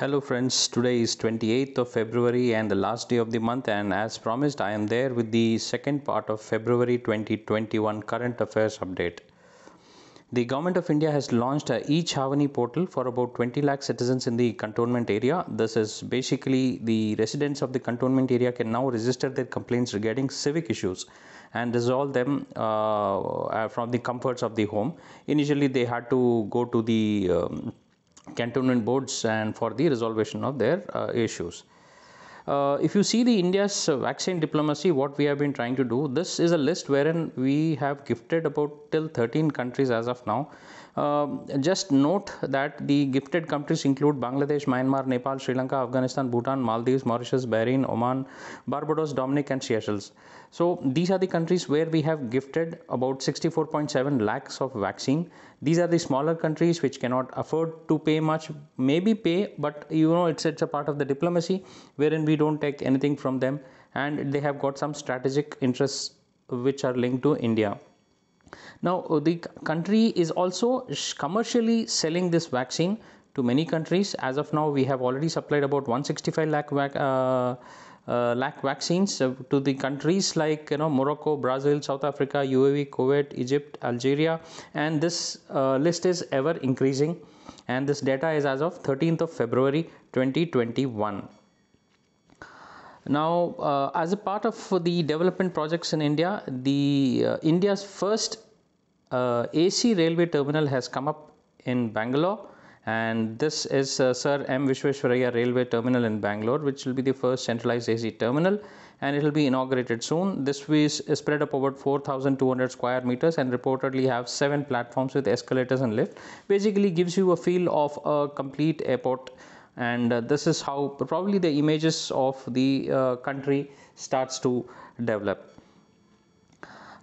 Hello friends, today is 28th of February and the last day of the month and as promised I am there with the second part of February 2021 current affairs update. The government of India has launched a e-Chavani portal for about 20 lakh citizens in the cantonment area. This is basically the residents of the cantonment area can now register their complaints regarding civic issues and resolve them uh, from the comforts of the home. Initially they had to go to the um, cantonment boards and for the resolution of their uh, issues. Uh, if you see the India's vaccine diplomacy, what we have been trying to do, this is a list wherein we have gifted about till 13 countries as of now um, just note that the gifted countries include Bangladesh, Myanmar, Nepal, Sri Lanka, Afghanistan, Bhutan, Maldives, Mauritius, Bahrain, Oman, Barbados, Dominic, and Seychelles. So these are the countries where we have gifted about 64.7 lakhs of vaccine. These are the smaller countries which cannot afford to pay much, maybe pay, but you know it's it's a part of the diplomacy wherein we don't take anything from them, and they have got some strategic interests which are linked to India. Now, uh, the country is also commercially selling this vaccine to many countries. As of now, we have already supplied about 165 lakh, vac- uh, uh, lakh vaccines uh, to the countries like you know Morocco, Brazil, South Africa, UAE, Kuwait, Egypt, Algeria, and this uh, list is ever increasing. And this data is as of 13th of February 2021. Now, uh, as a part of the development projects in India, the uh, India's first uh, AC railway terminal has come up in Bangalore and this is uh, Sir M. Vishweshwaraya Railway Terminal in Bangalore, which will be the first centralized AC terminal and it will be inaugurated soon. This is spread up about 4,200 square meters and reportedly have seven platforms with escalators and lift. Basically gives you a feel of a complete airport and uh, this is how probably the images of the uh, country starts to develop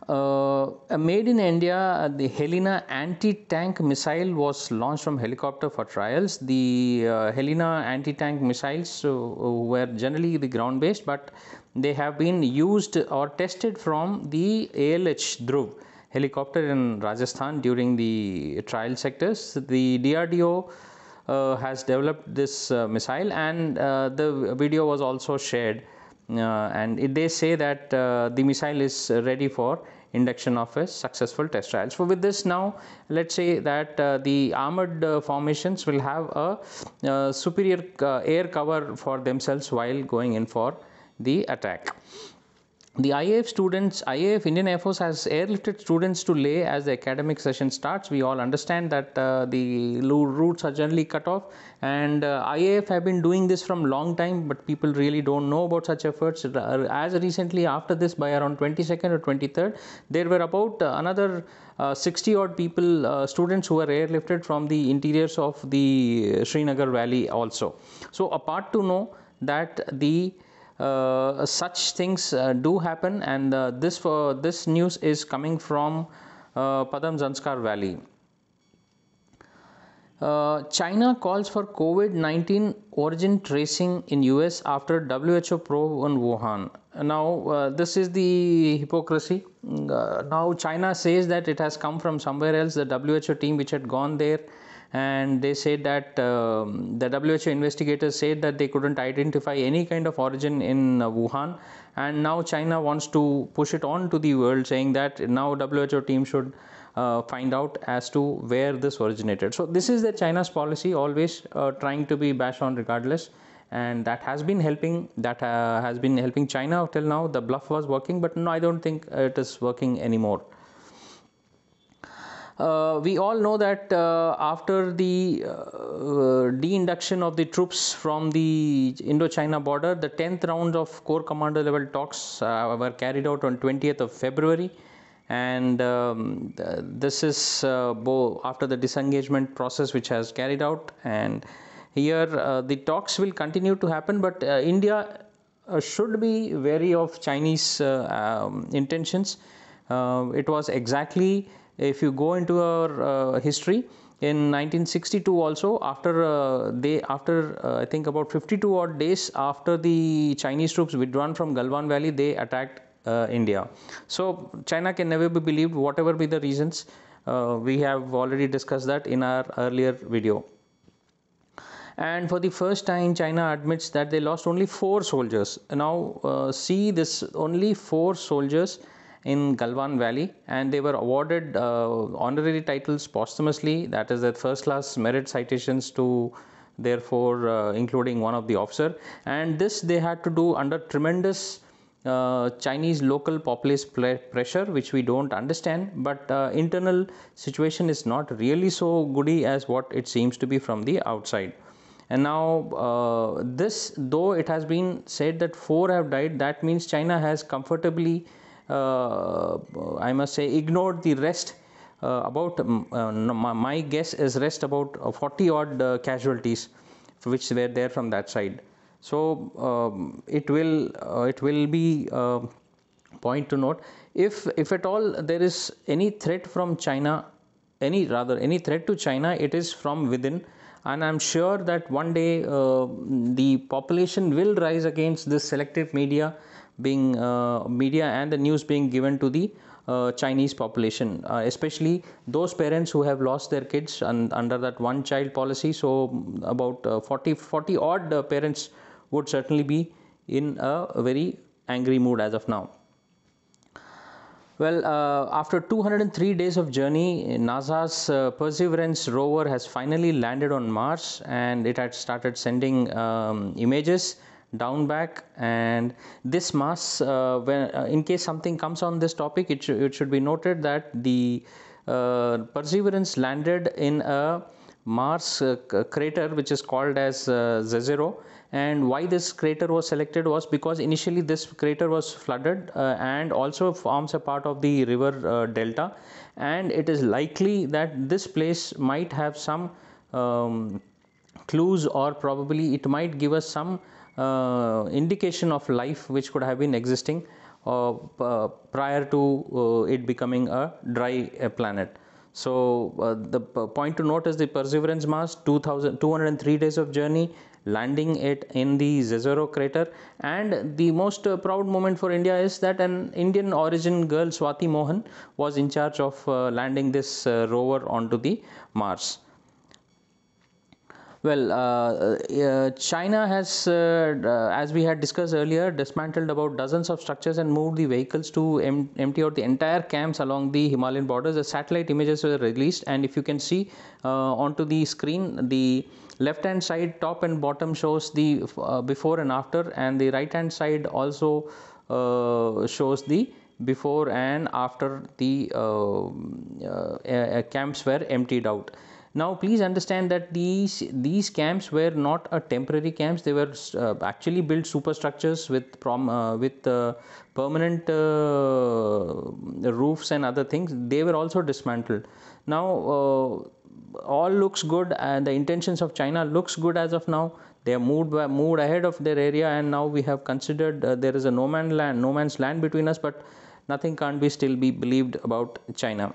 uh, made in India, uh, the Helena anti-tank missile was launched from helicopter for trials. The uh, Helena anti-tank missiles uh, were generally the ground-based, but they have been used or tested from the ALH Dhruv helicopter in Rajasthan during the trial sectors. The DRDO uh, has developed this uh, missile and uh, the video was also shared and it, they say that the missile is ready for induction of a successful test trial. So with this now let's say that uh, the armored uh, formations will have a superior air cover for themselves while going in for the attack. The IAF students, IAF Indian Air Force has airlifted students to Leh as the academic session starts. We all understand that uh, the routes are generally cut off, and uh, IAF have been doing this from long time, but people really don't know about such efforts. As recently after this, by around 22nd or 23rd, there were about uh, another uh, 60 odd people, uh, students who were airlifted from the interiors of the Srinagar Valley also. So, apart to know that the uh, such things uh, do happen and uh, this this news is coming from Padam Zanskar Valley. Uh, China calls for COVID-19 origin tracing in US after WHO probe on Wuhan. Now uh, this is the hypocrisy. Uh, now China says that it has come from somewhere else. The WHO team which had gone there and they said that um, the WHO investigators said that they couldn't identify any kind of origin in uh, Wuhan and now China wants to push it on to the world saying that now WHO team should uh, find out as to where this originated. So this is the China's policy always uh, trying to be bash on regardless and that has been helping that uh, has been helping China till now the bluff was working but no I don't think it is working anymore. Uh, we all know that uh, after the uh, de-induction of the troops from the Indo-China border, the 10th round of core Commander level talks were carried out on 20th of February and um, th this is uh, after the disengagement process which has carried out and here uh, the talks will continue to happen but uh, india should be wary of chinese um, intentions it was exactly if you go into our uh, history in 1962 also after uh, they after uh, i think about 52 odd days after the chinese troops withdrawn from galwan valley they attacked uh, india so china can never be believed whatever be the reasons uh, we have already discussed that in our earlier video and for the first time china admits that they lost only four soldiers now uh, see this only four soldiers in Galwan Valley and they were awarded uh, honorary titles posthumously that is the first class merit citations to therefore uh, including one of the officer and this they had to do under tremendous uh, Chinese local populist pressure which we don't understand but uh, internal situation is not really so goody as what it seems to be from the outside and now uh, this though it has been said that four have died that means China has comfortably uh, I must say ignored the rest uh, about mm, uh, my guess is rest about 40 odd casualties which were there from that side. So um, it will it will be point to note if if at all there is any threat from China any rather any threat to China it is from within and I'm sure that one day uh, the population will rise against this selective media being uh, media and the news being given to the uh, Chinese population, uh, especially those parents who have lost their kids and under that one child policy. So, mm, about uh, 40, 40 odd uh, parents would certainly be in a very angry mood as of now. Well, uh, after 203 days of journey, NASA's uh, Perseverance rover has finally landed on Mars and it had started sending um, images down back and this mass uh, when uh, in case something comes on this topic it, sh it should be noted that the uh, perseverance landed in a mars uh, crater which is called as uh, zezero and why this crater was selected was because initially this crater was flooded uh, and also forms a part of the river uh, delta and it is likely that this place might have some um, clues or probably it might give us some uh, indication of life which could have been existing uh, uh, prior to it becoming a dry planet. So, the point to note is the Perseverance Mars Two thousand, two hundred and three days of journey landing it in the Zezero crater. And the most uh, proud moment for India is that an Indian origin girl, Swati Mohan, was in charge of uh, landing this uh, rover onto the Mars. Well, uh, uh, China has, uh, as we had discussed earlier, dismantled about dozens of structures and moved the vehicles to em- empty out the entire camps along the Himalayan borders. The satellite images were released, and if you can see onto the screen, the left hand side top and bottom shows the uh, before and after and the right hand side also uh, shows the before and after the uh, camps were emptied out now please understand that these these camps were not a temporary camps they were uh, actually built superstructures with prom, uh, with uh, permanent uh, roofs and other things they were also dismantled now uh, all looks good and the intentions of china looks good as of now they have moved moved ahead of their area and now we have considered uh, there is a no man land no man's land between us but nothing can't be still be believed about china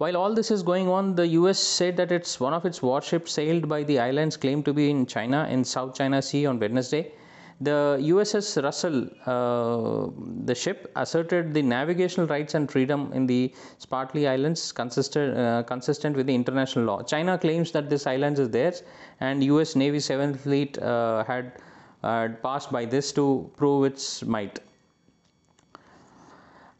while all this is going on, the US said that it's one of its warships sailed by the islands claimed to be in China in South China Sea on Wednesday. The USS Russell, uh, the ship, asserted the navigational rights and freedom in the Spratly Islands, consistent, uh, consistent with the international law. China claims that this island is theirs, and U.S. Navy Seventh Fleet uh, had passed by this to prove its might.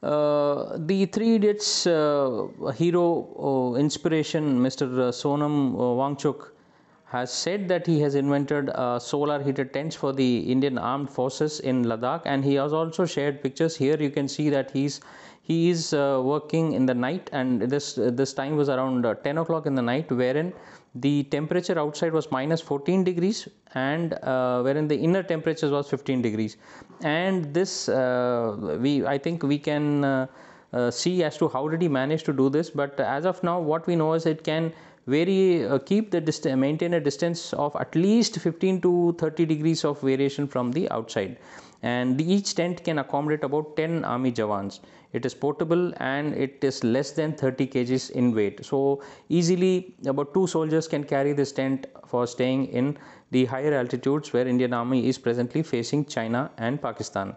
Uh, the Three Idiots uh, hero uh, inspiration, Mr. Uh, Sonam Wangchuk, has said that he has invented uh, solar heated tents for the Indian armed forces in Ladakh, and he has also shared pictures. Here you can see that he's he is working in the night, and this this time was around 10 o'clock in the night, wherein the temperature outside was minus 14 degrees and uh, wherein the inner temperature was 15 degrees and this uh, we i think we can uh, uh, see as to how did he manage to do this but as of now what we know is it can vary uh, keep the distance maintain a distance of at least 15 to 30 degrees of variation from the outside and each tent can accommodate about 10 army jawans it is portable and it is less than 30 kgs in weight so easily about two soldiers can carry this tent for staying in the higher altitudes where indian army is presently facing china and pakistan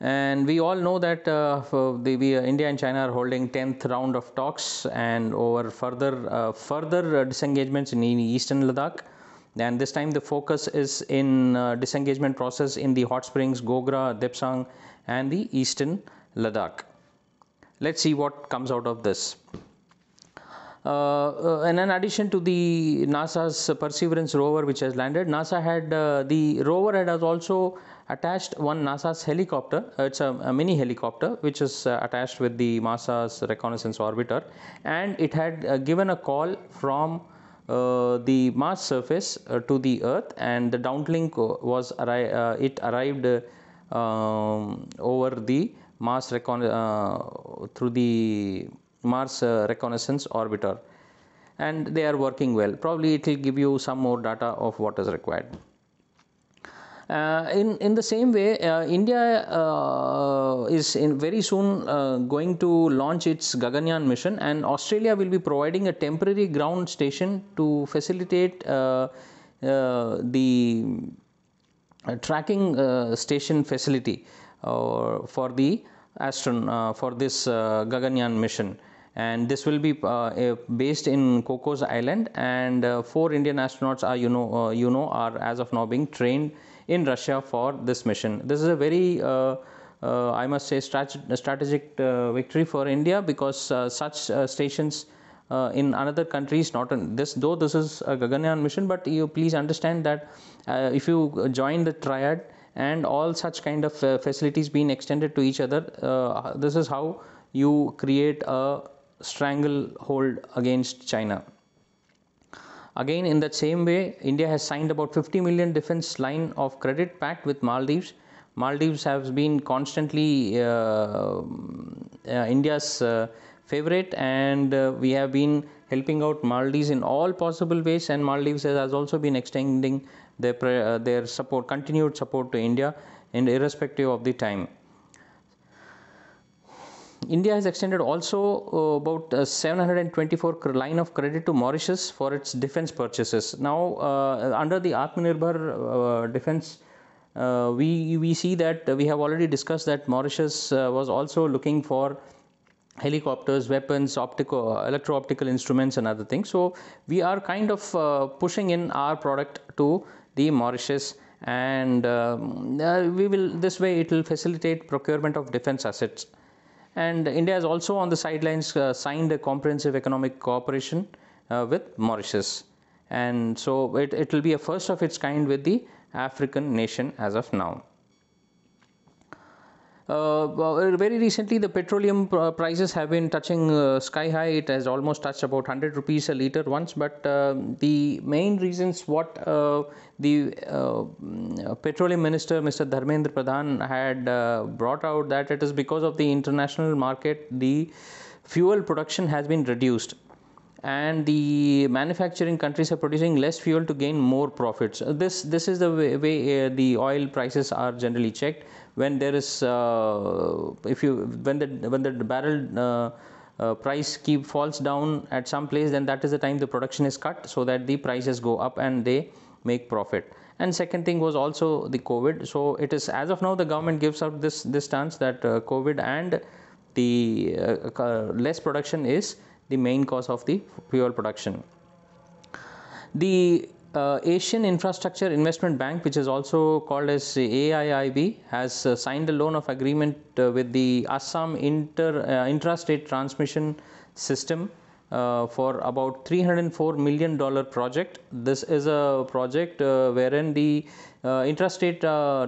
and we all know that uh, the, we, uh, India and China are holding 10th round of talks and over further uh, further uh, disengagements in eastern Ladakh and this time the focus is in uh, disengagement process in the hot springs Gogra, Depsang and the eastern Ladakh. Let's see what comes out of this. Uh, uh, and in addition to the NASA's Perseverance rover which has landed, NASA had uh, the rover had also attached one NASA's helicopter. Uh, it's a, a mini helicopter which is uh, attached with the NASA's reconnaissance orbiter, and it had uh, given a call from uh, the Mars surface uh, to the Earth, and the downlink was arri uh, it arrived um, over the Mars recon through the Mars reconnaissance orbiter, and they are working well. Probably it will give you some more data of what is required. Uh, in, in the same way, uh, India uh, is in very soon going to launch its Gaganyaan mission and Australia will be providing a temporary ground station to facilitate the tracking station facility for the Astron uh, for this uh, Gaganyaan mission and this will be uh, based in Cocos Island and four Indian astronauts are you know you know are as of now being trained in Russia for this mission. This is a very uh, uh, I must say strat- strategic uh, victory for India because uh, such uh, stations uh, in another country is not in this though this is a Gaganyaan mission but you please understand that if you join the triad and all such kind of facilities being extended to each other this is how you create a stranglehold against China. Again, in that same way, India has signed about 50 million defense line of credit pact with Maldives. Maldives has been constantly uh, uh, India's uh, favorite, and uh, we have been helping out Maldives in all possible ways. And Maldives has also been extending their uh, their support, continued support to India, and irrespective of the time. India has extended also uh, about uh, 724 line of credit to Mauritius for its defense purchases. Now, uh, under the Atmanirbhar uh, defense, uh, we we see that we have already discussed that Mauritius uh, was also looking for helicopters, weapons, optical, electro-optical instruments, and other things. So we are kind of pushing in our product to the Mauritius and um, we will this way it will facilitate procurement of defense assets and India has also on the sidelines uh, signed a comprehensive economic cooperation uh, with Mauritius. And so it will be a first of its kind with the African nation as of now. Uh, uh, very recently, the petroleum prices have been touching uh, sky high. It has almost touched about 100 rupees a liter once. But the main reasons what the mm, petroleum minister, Mr. Dharmendra Pradhan, had brought out that it is because of the international market, the fuel production has been reduced and the manufacturing countries are producing less fuel to gain more profits this this is the way, way uh, the oil prices are generally checked when there is uh, if you when the when the barrel uh, uh, price keep falls down at some place then that is the time the production is cut so that the prices go up and they make profit and second thing was also the covid so it is as of now the government gives out this this stance that uh, covid and the uh, uh less production is the main cause of the fuel production the uh, Asian Infrastructure Investment Bank, which is also called as AIIB, has uh, signed a loan of agreement uh, with the Assam Inter uh, Intrastate Transmission System uh, for about 304 million dollar project. This is a project uh, wherein the intrastate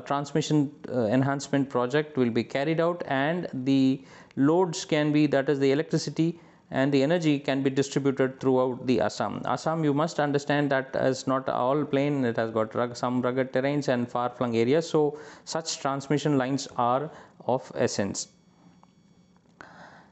transmission enhancement project will be carried out, and the loads can be that is the electricity and the energy can be distributed throughout the Assam. Assam you must understand that is not all plain it has got rug, some rugged terrains and far flung areas so such transmission lines are of essence.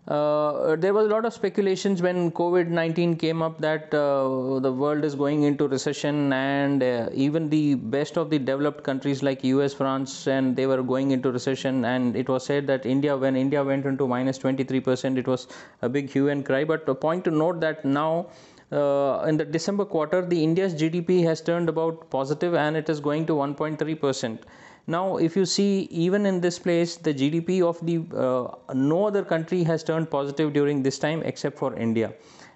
Uh, there was a lot of speculations when COVID 19 came up that uh, the world is going into recession, and uh, even the best of the developed countries like US, France, and they were going into recession. And it was said that India, when India went into minus 23%, it was a big hue and cry. But a point to note that now, uh, in the December quarter, the India's GDP has turned about positive and it is going to 1.3 percent now if you see even in this place the gdp of the uh, no other country has turned positive during this time except for india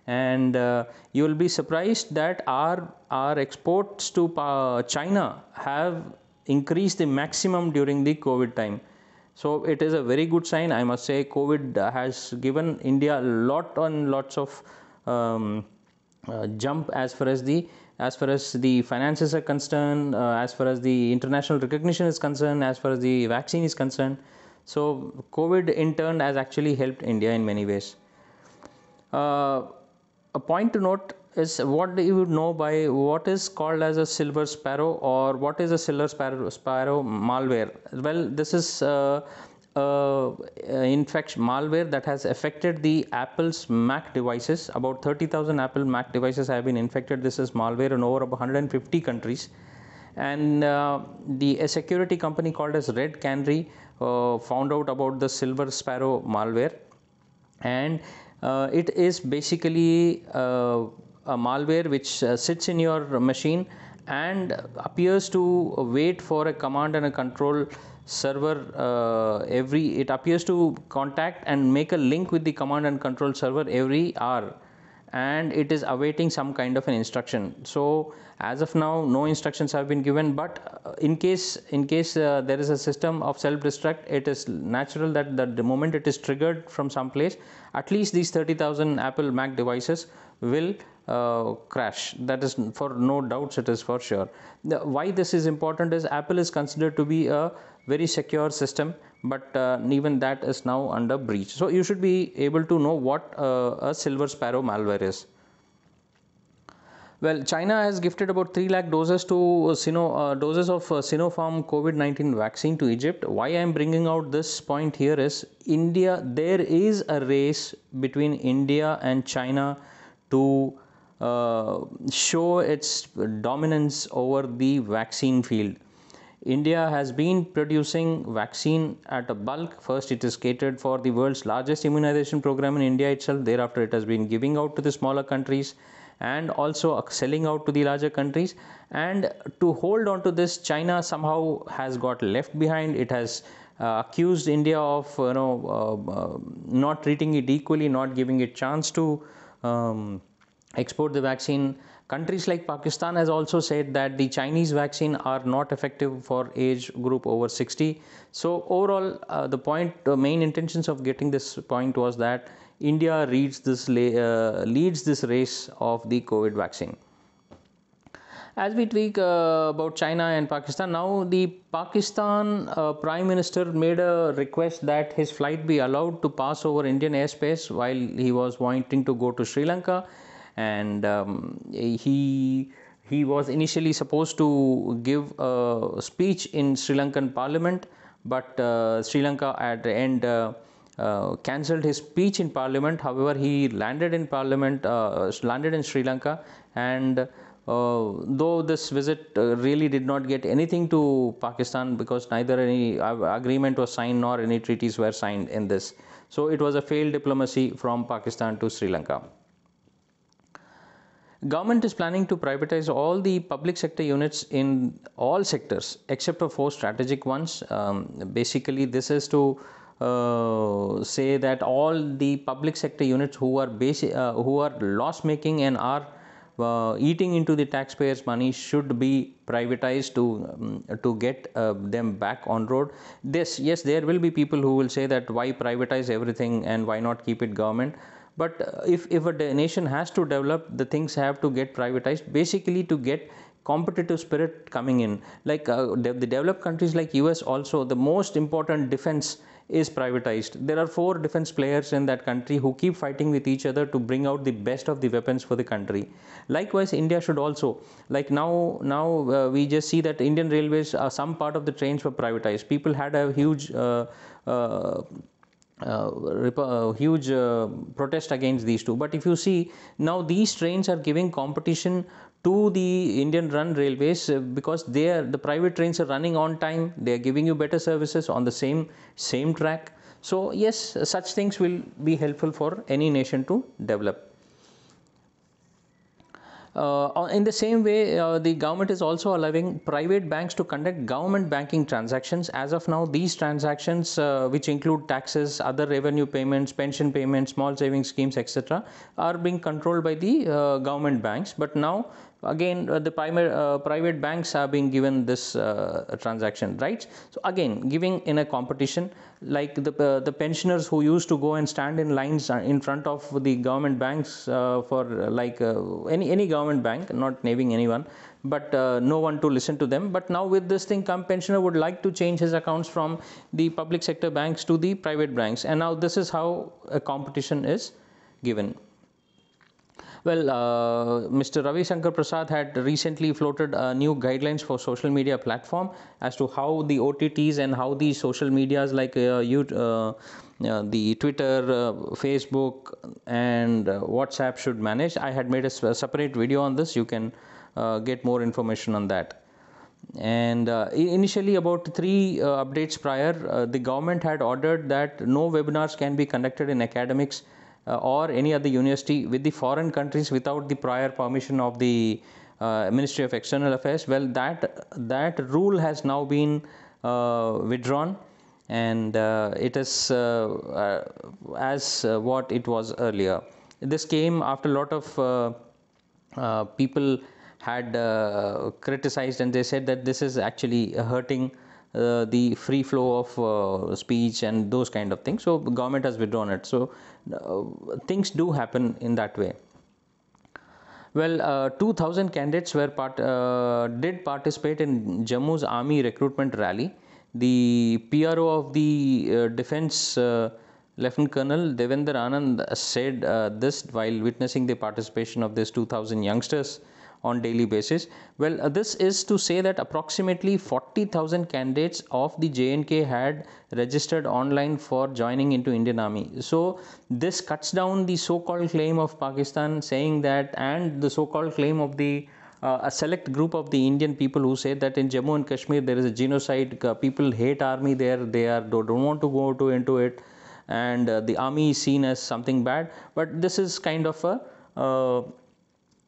and uh, you will be surprised that our our exports to uh, china have increased the maximum during the covid time so it is a very good sign i must say covid has given india a lot on lots of um, uh, jump as far as the as far as the finances are concerned, uh, as far as the international recognition is concerned, as far as the vaccine is concerned. So, COVID in turn has actually helped India in many ways. Uh, a point to note is what you would know by what is called as a silver sparrow or what is a silver sparrow, sparrow malware. Well, this is uh, uh, infection malware that has affected the Apple's Mac devices. About 30,000 Apple Mac devices have been infected. This is malware in over 150 countries. And uh, the security company called as Red Canary uh, found out about the Silver Sparrow malware, and uh, it is basically uh, a malware which uh, sits in your machine and appears to wait for a command and a control server uh, every it appears to contact and make a link with the command and control server every hour and it is awaiting some kind of an instruction so as of now no instructions have been given but uh, in case in case uh, there is a system of self destruct it is natural that, that the moment it is triggered from some place at least these 30000 apple mac devices will uh, crash that is for no doubts it is for sure the, why this is important is apple is considered to be a very secure system but uh, even that is now under breach so you should be able to know what uh, a silver sparrow malware is well china has gifted about 3 lakh doses to uh, uh doses of uh, sinopharm covid-19 vaccine to egypt why i am bringing out this point here is india there is a race between india and china to uh, show its dominance over the vaccine field India has been producing vaccine at a bulk. First, it is catered for the world's largest immunization program in India itself. Thereafter, it has been giving out to the smaller countries and also selling out to the larger countries. And to hold on to this, China somehow has got left behind. It has uh, accused India of you know uh, uh, not treating it equally, not giving it chance to um, export the vaccine Countries like Pakistan has also said that the Chinese vaccine are not effective for age group over 60. So overall, uh, the point, the main intentions of getting this point was that India leads this uh, leads this race of the COVID vaccine. As we talk uh, about China and Pakistan, now the Pakistan uh, Prime Minister made a request that his flight be allowed to pass over Indian airspace while he was wanting to go to Sri Lanka and um, he he was initially supposed to give a speech in Sri Lankan parliament, but uh, Sri Lanka at the end uh, uh, cancelled his speech in parliament. However, he landed in parliament, uh, landed in Sri Lanka, and uh, though this visit uh, really did not get anything to Pakistan because neither any agreement was signed nor any treaties were signed in this. So it was a failed diplomacy from Pakistan to Sri Lanka. Government is planning to privatize all the public sector units in all sectors except for four strategic ones. Um, basically, this is to uh, say that all the public sector units who are uh, who are loss making and are uh, eating into the taxpayers money should be privatized to um, to get uh, them back on road this yes there will be people who will say that why privatize everything and why not keep it government but uh, if, if a nation has to develop the things have to get privatized basically to get competitive spirit coming in like uh, the, the developed countries like us also the most important defense is privatized. There are four defense players in that country who keep fighting with each other to bring out the best of the weapons for the country. Likewise, India should also like now now uh, we just see that Indian railways are uh, some part of the trains were privatized. People had a huge uh, uh uh, uh, huge uh, protest against these two. But if you see now, these trains are giving competition to the Indian run railways uh, because they are the private trains are running on time. They are giving you better services on the same same track. So yes, such things will be helpful for any nation to develop. Uh, in the same way, uh, the government is also allowing private banks to conduct government banking transactions. As of now, these transactions, uh, which include taxes, other revenue payments, pension payments, small savings schemes, etc., are being controlled by the uh, government banks. But now, again uh, the primary, uh, private banks have been given this uh, transaction rights so again giving in a competition like the the pensioners who used to go and stand in lines in front of the government banks for like any any government bank not naming anyone but uh, no one to listen to them. But now with this thing, come pensioner would like to change his accounts from the public sector banks to the private banks, and now this is how a competition is given. Well, uh, Mr. Ravi Shankar Prasad had recently floated uh, new guidelines for social media platform as to how the OTTs and how the social medias like uh, uh, uh the Twitter, uh, Facebook, and WhatsApp should manage. I had made a separate video on this. You can get more information on that and uh, initially about three uh, updates prior uh, the government had ordered that no webinars can be conducted in academics uh, or any other university with the foreign countries without the prior permission of the uh, Ministry of External Affairs, well that, that rule has now been uh, withdrawn and it is as what it was earlier. This came after a lot of people had uh, criticized and they said that this is actually hurting uh, the free flow of uh, speech and those kind of things so government has withdrawn it so uh, things do happen in that way well uh, 2000 candidates were part uh, did participate in jammu's army recruitment rally the pro of the uh, defense uh, lieutenant colonel devendra anand said uh, this while witnessing the participation of these 2000 youngsters on daily basis well uh, this is to say that approximately 40000 candidates of the jnk had registered online for joining into indian army so this cuts down the so called claim of pakistan saying that and the so called claim of the uh, a select group of the Indian people who say that in Jammu and Kashmir there is a genocide, uh, people hate army there, they are don't want to go to into it, and uh, the army is seen as something bad. But this is kind of a uh,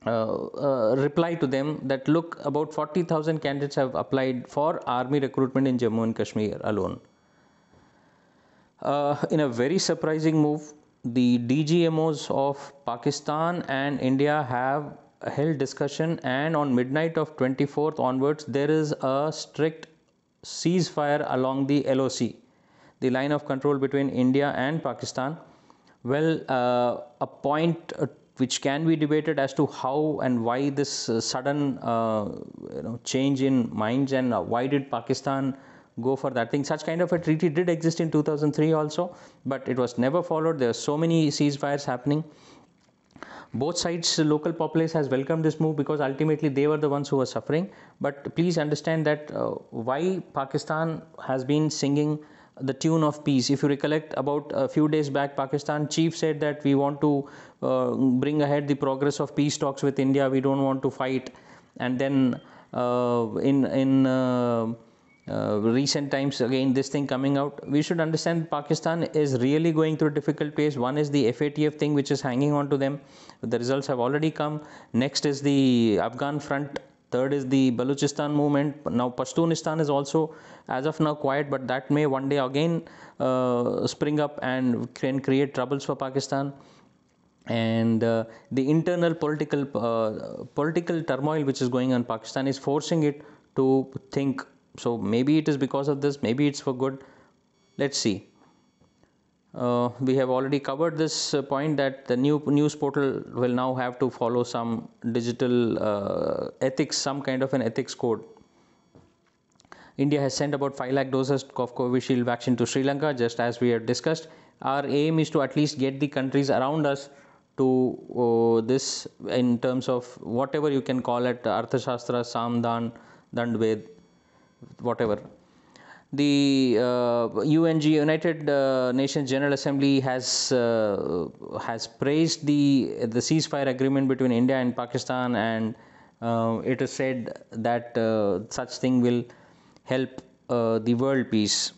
uh, uh, reply to them that look about 40,000 candidates have applied for army recruitment in Jammu and Kashmir alone. Uh, in a very surprising move, the DGMOs of Pakistan and India have held discussion and on midnight of 24th onwards there is a strict ceasefire along the LOC, the line of control between India and Pakistan. Well, uh, a point which can be debated as to how and why this uh, sudden uh, you know, change in minds and uh, why did Pakistan go for that thing. Such kind of a treaty did exist in 2003 also, but it was never followed. There are so many ceasefires happening. Both sides, local populace has welcomed this move because ultimately they were the ones who were suffering. But please understand that uh, why Pakistan has been singing the tune of peace. If you recollect, about a few days back, Pakistan chief said that we want to uh, bring ahead the progress of peace talks with India. We don't want to fight. And then uh, in in uh, uh recent times, again this thing coming out, we should understand Pakistan is really going through a difficult phase. One is the FATF thing, which is hanging on to them. The results have already come. Next is the Afghan front Third is the Balochistan movement. Now, Pashtunistan is also, as of now, quiet, but that may one day again uh, spring up and can create troubles for Pakistan. And uh, the internal political uh, political turmoil which is going on Pakistan is forcing it to think. So maybe it is because of this. Maybe it's for good. Let's see. Uh, we have already covered this uh, point that the new news portal will now have to follow some digital uh, ethics, some kind of an ethics code. India has sent about 5 lakh doses of Covishield vaccine to Sri Lanka, just as we have discussed. Our aim is to at least get the countries around us to uh, this in terms of whatever you can call it, Arthashastra, Samdan, Dandved, whatever the UNG uh, United uh, Nations General Assembly has uh, has praised the the ceasefire agreement between India and Pakistan, and it is said that such thing will help the world peace.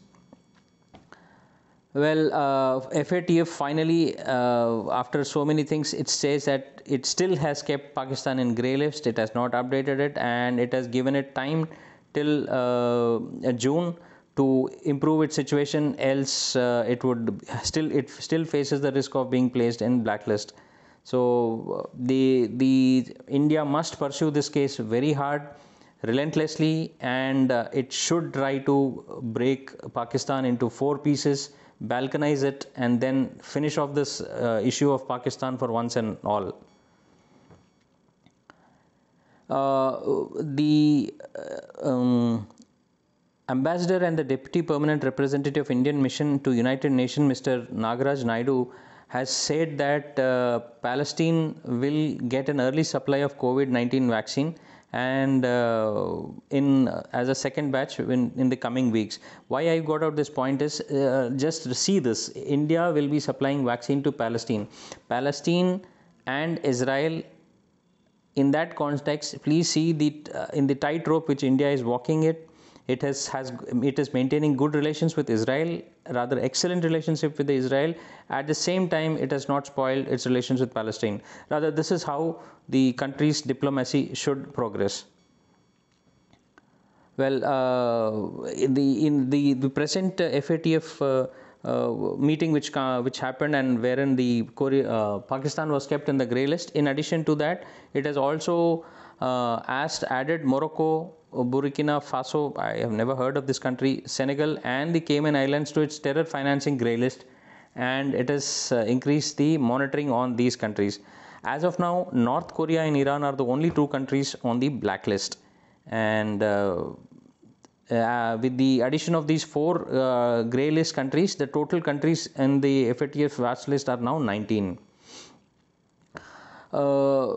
Well, uh, FATF finally, uh, after so many things, it says that it still has kept Pakistan in grey list. It has not updated it, and it has given it time till uh, June to improve its situation else uh, it would still it still faces the risk of being placed in blacklist so uh, the the india must pursue this case very hard relentlessly and uh, it should try to break pakistan into four pieces balkanize it and then finish off this uh, issue of pakistan for once and all uh, the uh, um, Ambassador and the Deputy Permanent Representative of Indian Mission to United Nations, Mr. Nagaraj Naidu, has said that uh, Palestine will get an early supply of COVID-19 vaccine and uh, in uh, as a second batch in, in the coming weeks. Why I got out this point is uh, just see this: India will be supplying vaccine to Palestine, Palestine and Israel in that context, please see the uh, in the tightrope which India is walking it. It has, has it is maintaining good relations with Israel, rather excellent relationship with Israel. At the same time, it has not spoiled its relations with Palestine. Rather, this is how the country's diplomacy should progress. Well, uh, in the in the, the present uh, FATF. Uh, uh, meeting which uh, which happened and wherein the Korea, uh, Pakistan was kept in the grey list. In addition to that, it has also uh, asked added Morocco Burkina Faso, I have never heard of this country, Senegal, and the Cayman Islands to its terror financing grey list, and it has uh, increased the monitoring on these countries. As of now, North Korea and Iran are the only two countries on the blacklist, and uh, uh, with the addition of these four uh, grey list countries, the total countries in the FATF watch list are now 19. Uh,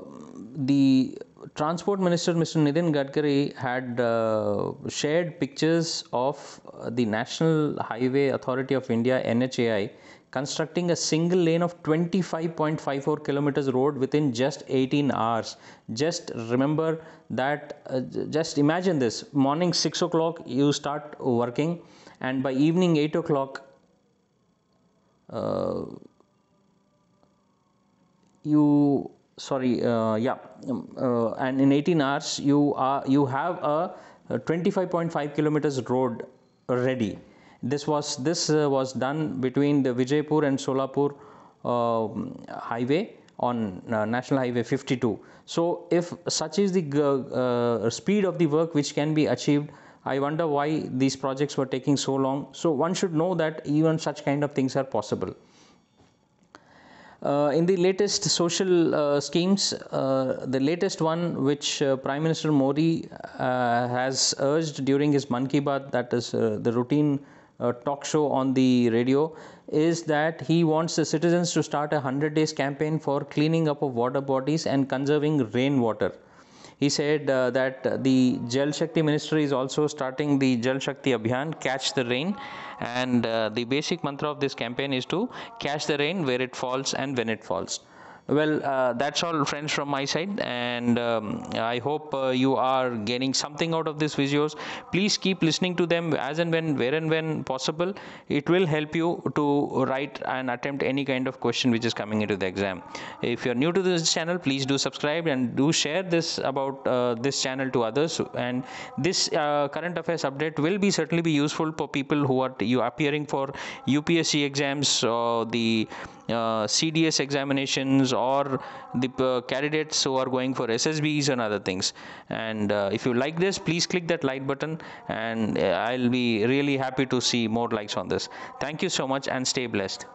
the Transport Minister Mr. Nitin Gadkari had uh, shared pictures of uh, the National Highway Authority of India NHAI constructing a single lane of 25.54 kilometers road within just 18 hours just remember that uh, just imagine this morning 6 o'clock you start working and by evening 8 o'clock uh, you sorry uh, yeah um, uh, and in 18 hours you are you have a 25.5 kilometers road ready this was this uh, was done between the Vijaypur and Solapur um, highway on uh, National Highway 52. So, if such is the uh, speed of the work which can be achieved, I wonder why these projects were taking so long. So, one should know that even such kind of things are possible. Uh, in the latest social uh, schemes, uh, the latest one which uh, Prime Minister Modi uh, has urged during his Man Ki Baat, that is uh, the routine talk show on the radio, is that he wants the citizens to start a 100 days campaign for cleaning up of water bodies and conserving rainwater. He said uh, that the Jal Shakti ministry is also starting the Jal Shakti Abhiyan, Catch the Rain. And uh, the basic mantra of this campaign is to catch the rain where it falls and when it falls well uh, that's all friends from my side and um, i hope uh, you are getting something out of these videos please keep listening to them as and when where and when possible it will help you to write and attempt any kind of question which is coming into the exam if you're new to this channel please do subscribe and do share this about uh, this channel to others and this uh, current affairs update will be certainly be useful for people who are you appearing for upsc exams or the uh, cds examinations or the uh, candidates who are going for SSBs and other things. And uh, if you like this, please click that like button, and uh, I'll be really happy to see more likes on this. Thank you so much and stay blessed.